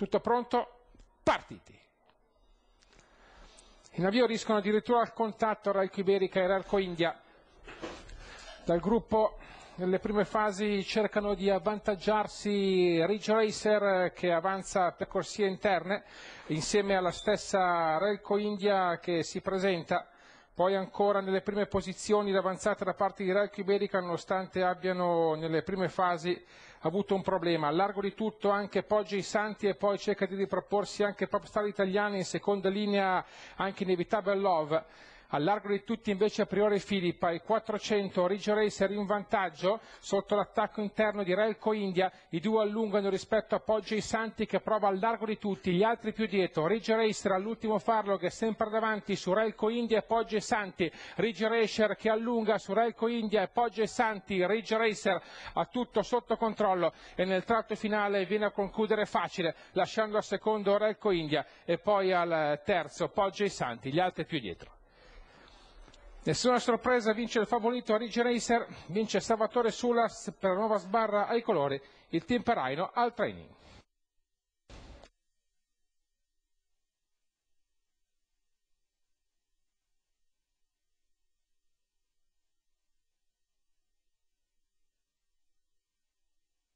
Tutto pronto? Partiti! I navi riescono addirittura al contatto tra Iberica e Ralco India. Dal gruppo nelle prime fasi cercano di avvantaggiarsi Ridge Racer che avanza per corsie interne insieme alla stessa Relco India che si presenta poi ancora nelle prime posizioni l'avanzata da parte di Raik Iberica nonostante abbiano nelle prime fasi avuto un problema. A largo di tutto anche Poggio i Santi e poi cerca di riproporsi anche Popstar Italiani in seconda linea anche Nevita Love. Al largo di tutti invece a priori Filippa, il 400 Origio Racer in vantaggio sotto l'attacco interno di Relco India, i due allungano rispetto a Poggio i Santi che prova al largo di tutti, gli altri più dietro, Origio Racer all'ultimo farlo che è sempre davanti su Relco India e Poggio e Santi, Ridge Racer che allunga su Relco India e Poggio e Santi, Ridge Racer ha tutto sotto controllo e nel tratto finale viene a concludere facile lasciando al secondo Relco India e poi al terzo Poggio e Santi, gli altri più dietro. Nessuna sorpresa, vince il favorito Rigi Racer, vince Salvatore Sulas per la nuova sbarra ai colori, il team Paraino al training.